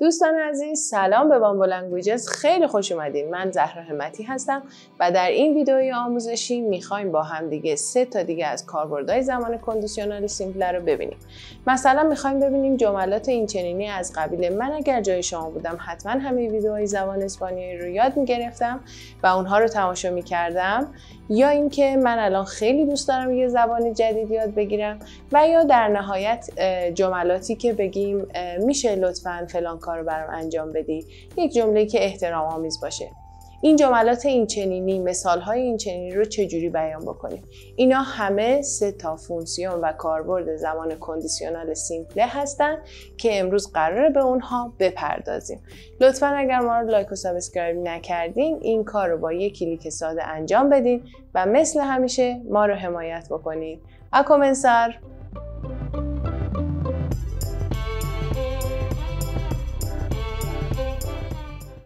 دوستان عزیز سلام به بامبو لنگویجز خیلی خوش اومدین من زهرا همتی هستم و در این ویدئوی آموزشی میخوایم با هم دیگه سه تا دیگه از کاربردهای زمان کندیشنال سیمپل رو ببینیم مثلا میخوایم ببینیم جملات اینچنینی از قبیل من اگر جای شما بودم حتما همه ویدئوهای زبان اسپانیایی رو یاد میگرفتم و اونها رو تماشا میکردم یا اینکه من الان خیلی دوست دارم یه زبان جدید یاد بگیرم و یا در نهایت جملاتی که بگیم میشه لطفا فلان کار رو برام انجام بدی یک جمله که احترام آمیز باشه این جملات این چنینی مثال های این چنینی رو چجوری بیان بکنیم اینا همه سه تا فونکسیون و کاربرد زمان کندیسیونال سیمپله هستن که امروز قراره به اونها بپردازیم لطفا اگر ما رو لایک و سابسکرایب نکردین این کار رو با یک کلیک ساده انجام بدین و مثل همیشه ما رو حمایت بکنید. اکومنسر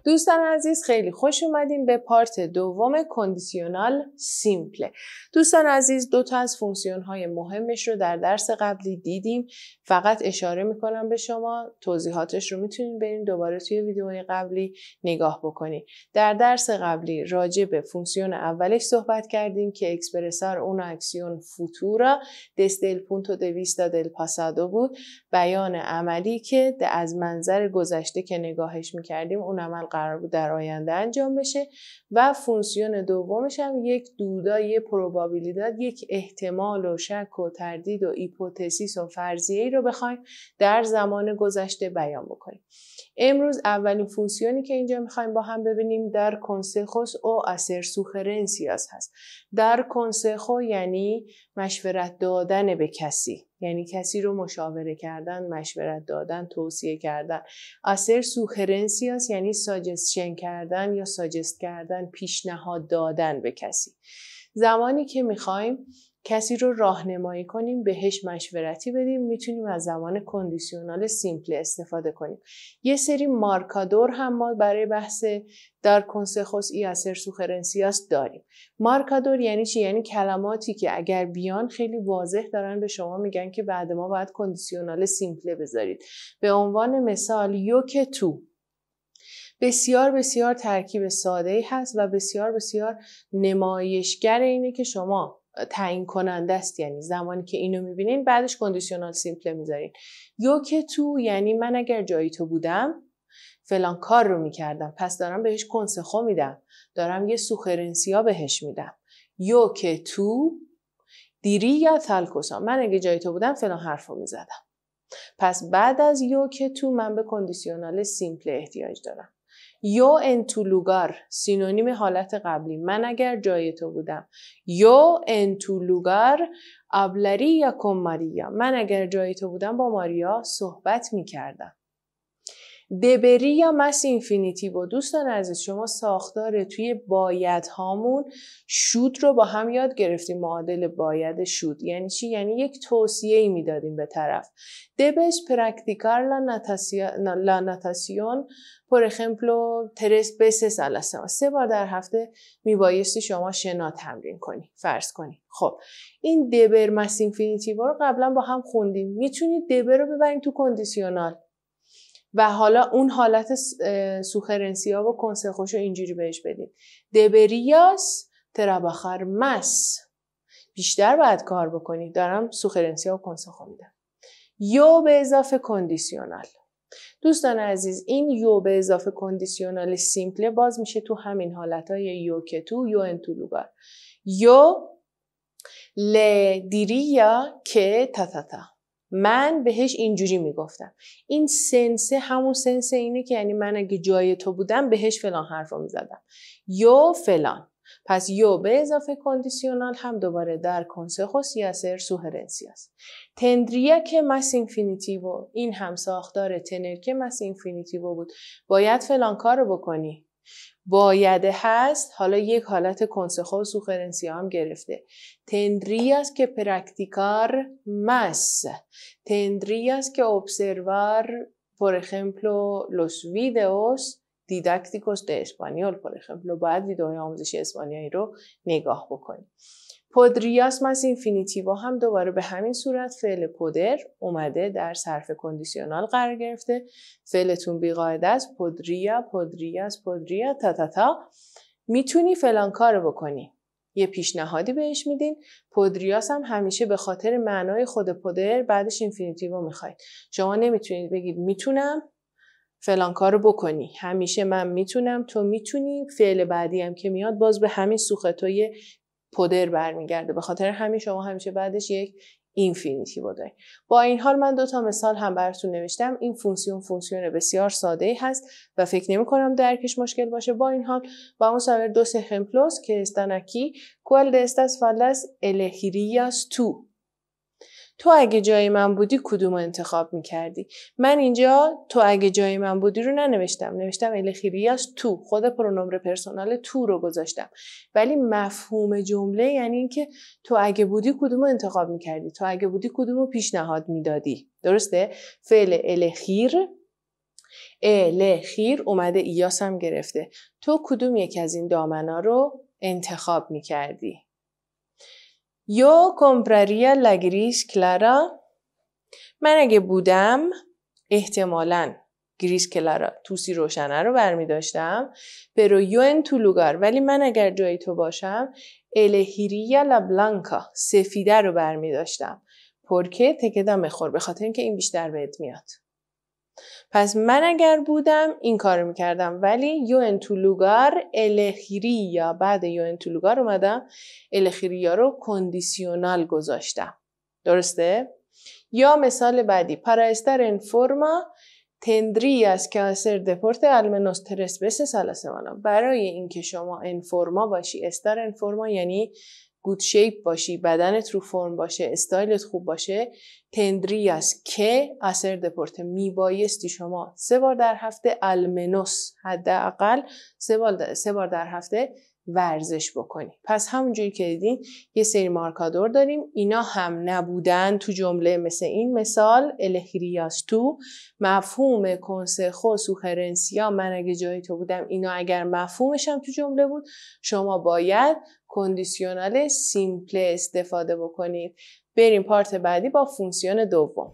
دوستان عزیز خیلی خوش اومدیم به پارت دوم کندیسیونال سیمپل دوستان عزیز دو تا از فونکسیون های مهمش رو در درس قبلی دیدیم فقط اشاره میکنم به شما توضیحاتش رو میتونید برین دوباره توی ویدیوی قبلی نگاه بکنید در درس قبلی راجع به فونکسیون اولش صحبت کردیم که اکسپرسار اون اکسیون فوتورا دل پونتو دویستا دل پاسادو بود بیان عملی که از منظر گذشته که نگاهش میکردیم اون عمل قرار بود در آینده انجام بشه و فونسیون دومش هم یک دودا یه پروبابیلیداد یک احتمال و شک و تردید و ایپوتسیس و فرضیه ای رو بخوایم در زمان گذشته بیان بکنیم امروز اولین فونسیونی که اینجا میخوایم با هم ببینیم در کنسخوس او اثر سوخرنسیاس هست در کنسخو یعنی مشورت دادن به کسی یعنی کسی رو مشاوره کردن مشورت دادن توصیه کردن اثر سوخرنسیاس یعنی ساجستشن کردن یا ساجست کردن پیشنهاد دادن به کسی زمانی که میخوایم کسی رو راهنمایی کنیم بهش مشورتی بدیم میتونیم از زمان کندیسیونال سیمپل استفاده کنیم یه سری مارکادور هم ما برای بحث در کنسخوس ای اثر سوخرنسیاس داریم مارکادور یعنی چی یعنی کلماتی که اگر بیان خیلی واضح دارن به شما میگن که بعد ما باید کندیسیونال سیمپل بذارید به عنوان مثال یوک تو بسیار بسیار ترکیب ساده ای هست و بسیار بسیار نمایشگر اینه که شما تعیین کننده است یعنی زمانی که اینو میبینین بعدش کندیشنال سیمپل میذارین یو که تو یعنی من اگر جای تو بودم فلان کار رو میکردم پس دارم بهش کنسخو میدم دارم یه سوخرنسیا بهش میدم یو که تو دیری یا تلکوسا من اگه جای تو بودم فلان حرف رو میزدم پس بعد از یو که تو من به کندیسیونال سیمپل احتیاج دارم یو انتولوگار سینونیم حالت قبلی من اگر جای تو بودم یو انتولوگار ابلری یا کم ماریا من اگر جای تو بودم با ماریا صحبت می کردم دبری یا مس اینفینیتی با دوستان عزیز شما ساختار توی باید هامون شود رو با هم یاد گرفتیم معادل باید شود یعنی چی یعنی یک توصیه ای میدادیم به طرف دبش پرکتیکار لا برای ejemplo, tres veces a la semana. سه بار در هفته میبایستی شما شنا تمرین کنی. فرض کنی. خب این دبر مس با رو قبلا با هم خوندیم. میتونید دبر رو ببریم تو کندیسیونال. و حالا اون حالت ها و کنسخوش رو اینجوری بهش بدیم. دبریاس ترابخر مس. بیشتر باید کار بکنید. دارم ها و کنسخو میدم. یا به اضافه کندیسیونال. دوستان عزیز این یو به اضافه کندیسیونال سیمپله باز میشه تو همین حالت های یو که تو یو ان تو یو ل دیریا که تا. من بهش اینجوری میگفتم این سنسه همون سنسه اینه که یعنی من اگه جای تو بودم بهش فلان حرف رو میزدم یو فلان پس یو به اضافه کندیسیونال هم دوباره در و سیاسر سوهرنسی است. تندریه که مس اینفینیتیو این هم ساختار تنر که مس اینفینیتیو بود باید فلان کار بکنی باید هست حالا یک حالت کنسخ و سوخرنسیا هم گرفته تندریاس که پرکتیکار مس تندریاس که ابسروار پر اخمپلو لوس ویدئوس. دیدکتیکوس د اسپانیول پر ejemplo باید آموزشی اسپانیایی رو نگاه بکنید. پودریاس مس اینفینیتیو هم دوباره به همین صورت فعل پودر اومده در صرف کندیسیونال قرار گرفته فعلتون قاعده است پودریا پودریاس پودریا تا تا تا میتونی فلان کارو بکنی یه پیشنهادی بهش میدین پودریاس هم همیشه به خاطر معنای خود پودر بعدش اینفینیتیو میخواید شما نمیتونید بگید میتونم فلان کارو بکنی همیشه من میتونم تو میتونی فعل بعدی هم که میاد باز به همین توی پدر برمیگرده به خاطر همین شما همیشه بعدش یک اینفینیتی با با این حال من دو تا مثال هم براتون نوشتم این فونکسیون فونکسیون بسیار ساده ای هست و فکر نمی کنم درکش مشکل باشه با این حال با اون دو سه ejemplos که están اکی کوال از تو. تو اگه جای من بودی کدوم انتخاب میکردی من اینجا تو اگه جای من بودی رو ننوشتم نوشتم از تو خود پرونومر پرسونال تو رو گذاشتم ولی مفهوم جمله یعنی اینکه تو اگه بودی کدوم انتخاب میکردی تو اگه بودی کدوم رو پیشنهاد میدادی درسته فعل الخیر الخیر اومده ایاس هم گرفته تو کدوم یک از این دامنا رو انتخاب میکردی Yo compraría la gris من اگه بودم احتمالا گریس کلارا توسی روشنه رو برمی داشتم برو یون تو ولی من اگر جای تو باشم الهیریا لبلانکا سفیده رو برمی داشتم پرکه تکه دم خور به خاطر اینکه این بیشتر بهت میاد پس من اگر بودم این کار میکردم ولی یو انتولوگار یا بعد یو انتولوگار اومدم ها رو کندیسیونال گذاشتم درسته؟ یا مثال بعدی پرایستر انفورما تندری از کانسر دپورت المنوس ترس بس سالسمانا برای اینکه شما انفورما باشی استار انفورما یعنی گود شیپ باشی بدنت رو فرم باشه استایلت خوب باشه تندری از که اثر دپورته بایستی شما سه بار در هفته المنوس حداقل سه بار در هفته ورزش بکنیم پس همونجوری که دیدین یه سری مارکادور داریم اینا هم نبودن تو جمله مثل این مثال الهریاس تو مفهوم کنسخو سوخرنسیا من اگه جای تو بودم اینا اگر مفهومش هم تو جمله بود شما باید کندیسیونال سیمپل استفاده بکنید بریم پارت بعدی با فونکسیون دوم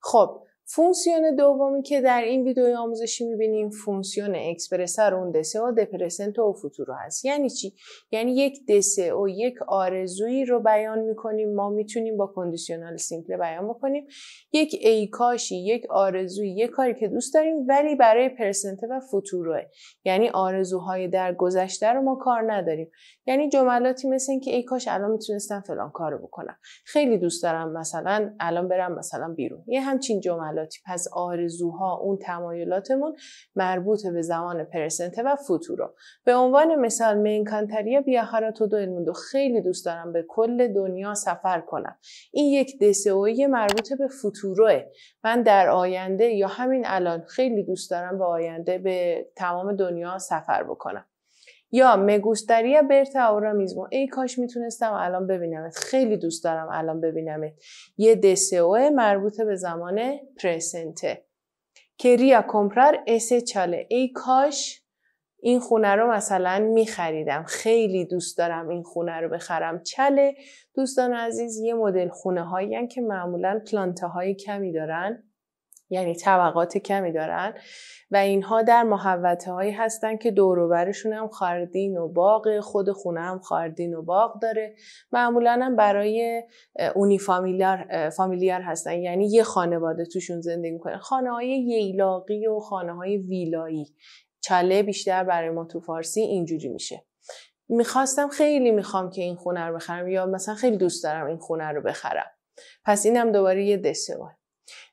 خب فونکسیون دومی که در این ویدیوی آموزشی میبینیم فونکسیون اکسپرسر اون و دپرسنت و فوتورو هست یعنی چی یعنی یک دسه و یک آرزویی رو بیان میکنیم ما میتونیم با کاندیشنال سیمپل بیان بکنیم یک ای کاشی یک آرزویی یک کاری که دوست داریم ولی برای پرسنت و فوتوروه یعنی آرزوهای در گذشته رو ما کار نداریم یعنی جملاتی مثل که ای کاش الان میتونستم فلان کارو بکنم خیلی دوست دارم مثلا الان برم مثلا بیرون یه همچین جملات حالاتی پس آرزوها اون تمایلاتمون مربوط به زمان پرسنته و فوتورو به عنوان مثال من کانتاریا بیا تو دو خیلی دوست دارم به کل دنیا سفر کنم این یک دسئوی مربوط به فوتوروه من در آینده یا همین الان خیلی دوست دارم به آینده به تمام دنیا سفر بکنم یا می گوستاریا برتا اورا ای کاش میتونستم الان ببینمت خیلی دوست دارم الان ببینمت یه دسو مربوط به زمان پرسنته کریا کمپرار اسه چاله ای کاش این خونه رو مثلا میخریدم خیلی دوست دارم این خونه رو بخرم چله دوستان عزیز یه مدل خونه هایی که معمولا پلانته های کمی دارن یعنی طبقات کمی دارن و اینها در محوطه هایی هستن که دوروبرشون هم خاردین و باغ خود خونه هم خاردین و باغ داره معمولا هم برای اونی فامیلیار, فامیلیار هستن یعنی یه خانواده توشون زندگی میکنن خانه های ییلاقی و خانه های ویلایی چله بیشتر برای ما تو فارسی اینجوری میشه میخواستم خیلی میخوام که این خونه رو بخرم یا مثلا خیلی دوست دارم این خونه رو بخرم پس اینم دوباره یه دسته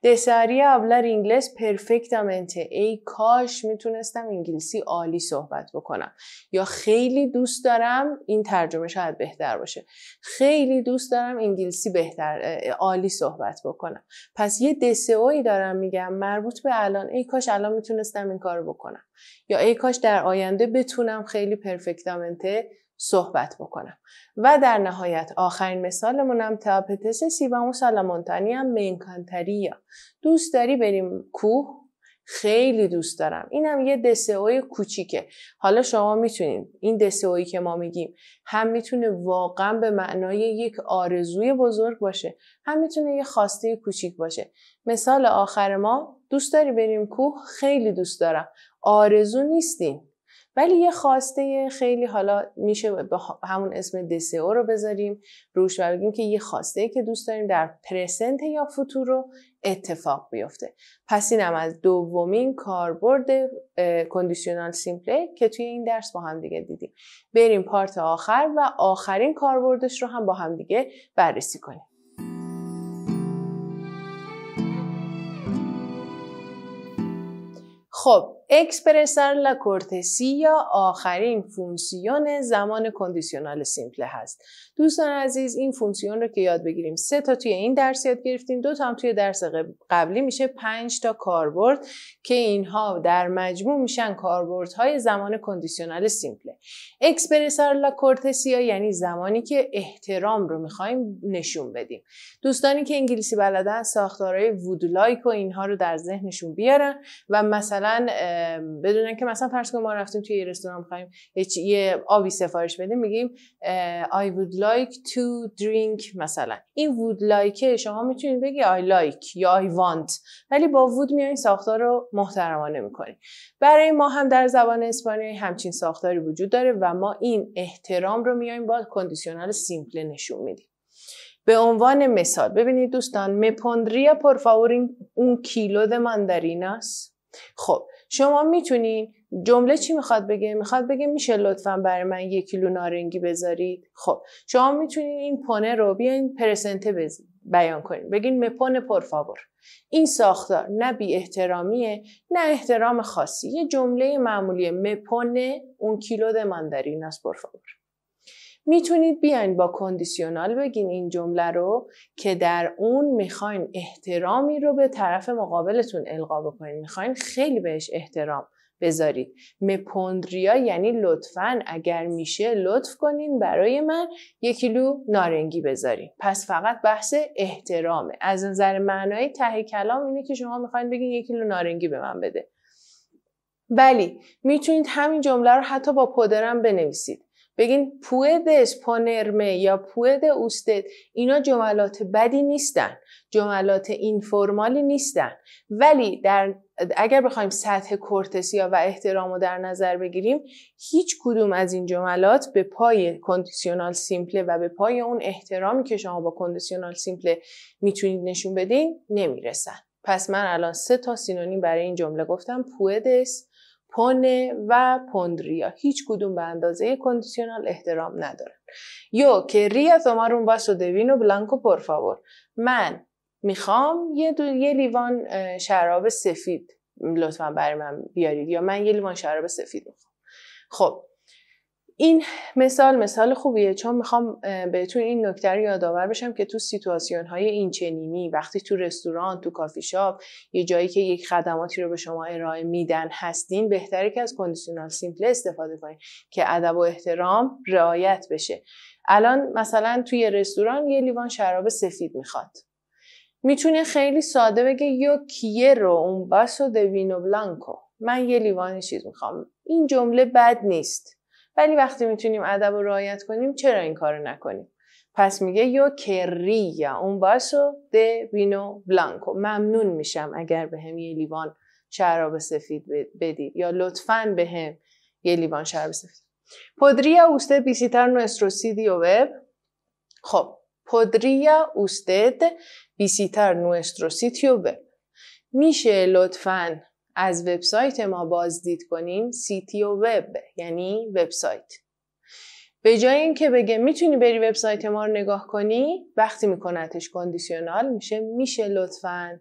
دسری hablar انگلیس پرفکتمنته ای کاش میتونستم انگلیسی عالی صحبت بکنم. یا خیلی دوست دارم این ترجمه شاید بهتر باشه. خیلی دوست دارم انگلیسی بهتر عالی صحبت بکنم. پس یه دسئویی دارم میگم مربوط به الان ای کاش الان میتونستم این کارو بکنم. یا ای کاش در آینده بتونم خیلی پرفکتامنته صحبت بکنم و در نهایت آخرین مثالمونم تاپتس سیبامو سالامونتانی هم یا دوست داری بریم کوه خیلی دوست دارم اینم یه دسئوی کوچیکه حالا شما میتونید این اوی که ما میگیم هم میتونه واقعا به معنای یک آرزوی بزرگ باشه هم میتونه یه خواسته کوچیک باشه مثال آخر ما دوست داری بریم کوه خیلی دوست دارم آرزو نیستیم ولی یه خواسته خیلی حالا میشه با همون اسم دسئو رو بذاریم روش و بگیم که یه خواسته که دوست داریم در پرسنت یا فوتور رو اتفاق بیفته پس اینم از دومین کاربرد کندیشنال سیمپلی که توی این درس با هم دیگه دیدیم بریم پارت آخر و آخرین کاربردش رو هم با هم دیگه بررسی کنیم خب اکسپرسر لا کورتسی یا آخرین فونسیون زمان کندیسیونال سیمپل هست. دوستان عزیز این فونسیون رو که یاد بگیریم سه تا توی این درس یاد گرفتیم دو تا هم توی درس قبلی میشه پنج تا کاربرد که اینها در مجموع میشن کاربردهای زمان کندیسیونال سیمپل. اکسپرسر لا کورتسیا یعنی زمانی که احترام رو میخوایم نشون بدیم. دوستانی که انگلیسی بلدن ساختارهای وودلایک و اینها رو در ذهنشون بیارن و مثلا بدونن که مثلا فرض کن ما رفتیم توی یه رستوران می‌خوایم یه آبی سفارش بدیم میگیم I would like to drink مثلا این would like شما میتونید بگی I like یا I want ولی با would میایین ساختار رو محترمانه میکنید برای ما هم در زبان اسپانیایی همچین ساختاری وجود داره و ما این احترام رو میایم با کندیشنال سیمپل نشون میدیم به عنوان مثال ببینید دوستان مپندریا پرفاورین اون کیلو ده خب شما میتونین جمله چی میخواد بگه میخواد بگه میشه لطفا برای من یک کیلو نارنگی بذارید خب شما میتونین این پونه رو بیاین پرسنته بیان کنین بگین مپون پرفاور این ساختار نه بی احترامیه نه احترام خاصی یه جمله معمولی مپونه اون کیلو د مندرین از میتونید بیاین با کندیسیونال بگین این جمله رو که در اون میخواین احترامی رو به طرف مقابلتون القا بکنین میخواین خیلی بهش احترام بذارید مپندریا یعنی لطفا اگر میشه لطف کنین برای من یک کیلو نارنگی بذارین پس فقط بحث احترامه از نظر معنای ته کلام اینه که شما میخواین بگین یک کیلو نارنگی به من بده ولی میتونید همین جمله رو حتی با پدرم بنویسید بگین پودس پونرمه یا پود اوستد اینا جملات بدی نیستن جملات اینفرمالی نیستن ولی در اگر بخوایم سطح کورتسیا و احترام رو در نظر بگیریم هیچ کدوم از این جملات به پای کندیسیونال سیمپل و به پای اون احترامی که شما با کندیسیونال سیمپل میتونید نشون بدین نمیرسن پس من الان سه تا سینونیم برای این جمله گفتم پودس پونه و پندریا هیچ کدوم به اندازه کندیسیونال احترام ندارن یو که ریا تومارون واسو دوینو و بلانک من میخوام یه, دو... یه لیوان شراب سفید لطفا برای من بیارید یا من یه لیوان شراب سفید میخوام خب این مثال مثال خوبیه چون میخوام بهتون این نکته رو یادآور بشم که تو سیتواسیون های این چنینی وقتی تو رستوران تو کافی شاپ یه جایی که یک خدماتی رو به شما ارائه میدن هستین بهتره که از کندیشنال سیمپل استفاده کنید که ادب و احترام رعایت بشه الان مثلا توی رستوران یه لیوان شراب سفید میخواد میتونه خیلی ساده بگه یو کیرو اون باسو دوینو بلانکو من یه لیوان چیز میخوام این جمله بد نیست ولی وقتی میتونیم ادب و رعایت کنیم چرا این کارو نکنیم پس میگه یو کریا اون باسو د وینو بلانکو ممنون میشم اگر به هم یه لیوان شراب سفید بدید یا لطفا به یه لیوان شراب سفید پودریا اوستد بیسیتر نوسترو سیدیو وب خب پودریا اوستد بیسیتر نوسترو سیتیو وب میشه لطفا از وبسایت ما بازدید کنیم و وب یعنی وبسایت به جای اینکه بگه میتونی بری وبسایت ما رو نگاه کنی وقتی میکنتش کندیسیونال میشه میشه لطفا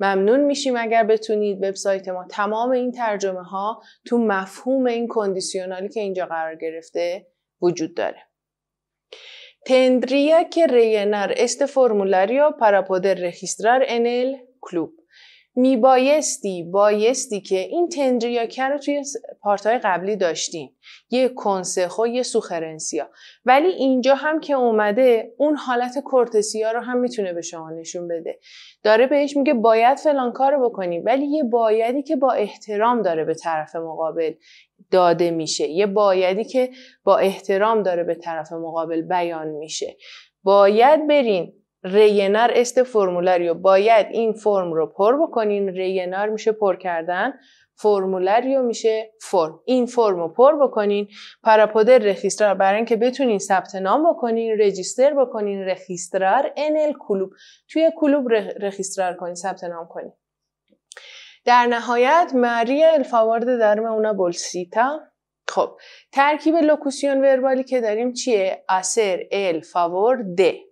ممنون میشیم اگر بتونید وبسایت ما تمام این ترجمه ها تو مفهوم این کندیسیونالی که اینجا قرار گرفته وجود داره تندریه که رینر است فرمولاریو para poder registrar en کلوب میبایستی بایستی که این تندریاکه رو توی پارتهای قبلی داشتیم یه کنسخو یه سوخرنسیا ولی اینجا هم که اومده اون حالت کورتسیا رو هم میتونه به شما نشون بده داره بهش میگه باید فلان کارو بکنی ولی یه بایدی که با احترام داره به طرف مقابل داده میشه یه بایدی که با احترام داره به طرف مقابل بیان میشه باید برین رینر است فرمولریو باید این فرم رو پر بکنین رینار میشه پر کردن فرمولریو میشه فرم این فرم رو پر بکنین پراپودر رخیسترار برای اینکه بتونین ثبت نام بکنین رجیستر بکنین رجیسترار انل کلوب توی کلوب رخیسترار کنین ثبت نام کنین در نهایت ماریا الفاورد درم اونا بولسیتا خب ترکیب لوکوسیون وربالی که داریم چیه؟ اثر ال فاور دی.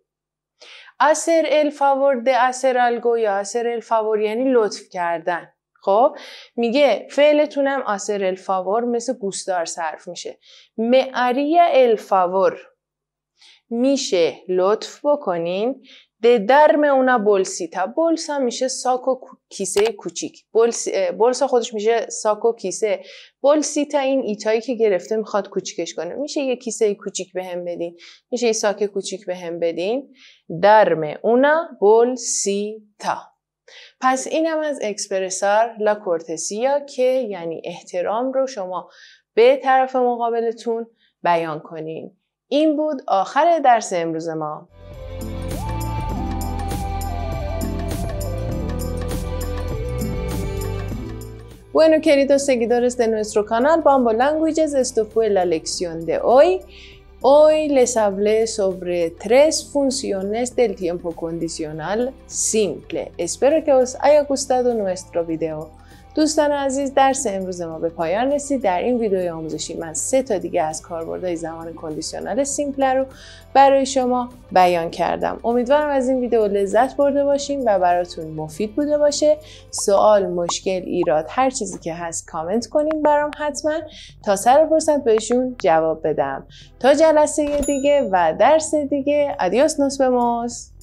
اثر الفاور ده اثر الگو یا اثر الفاور یعنی لطف کردن خب میگه فعلتونم اثر الفاور مثل گوسدار صرف میشه معری الفاور میشه لطف بکنین درم درم una bolsita بولسا میشه ساکو کیسه کوچیک بولس... بولسا خودش میشه ساک و کیسه بولسیتا این ایتایی که گرفته میخواد کوچیکش کنه میشه یه کیسه کوچیک به هم بدین میشه یه ساک کوچیک به هم بدین درم اونا بولسیتا پس اینم از اکسپرسار لا کورتسیا که یعنی احترام رو شما به طرف مقابلتون بیان کنین این بود آخر درس امروز ما Bueno, queridos seguidores de nuestro canal Bambo Languages, esto fue la lección de hoy. Hoy les hablé sobre tres funciones del tiempo condicional simple. Espero que os haya gustado nuestro video. دوستان عزیز درس امروز ما به پایان رسید در این ویدیو آموزشی من سه تا دیگه از کاربردهای زمان کندیشنال سیمپل رو برای شما بیان کردم امیدوارم از این ویدیو لذت برده باشیم و براتون مفید بوده باشه سوال مشکل ایراد هر چیزی که هست کامنت کنین برام حتما تا سر فرصت بهشون جواب بدم تا جلسه دیگه و درس دیگه ادیوس نوس بموس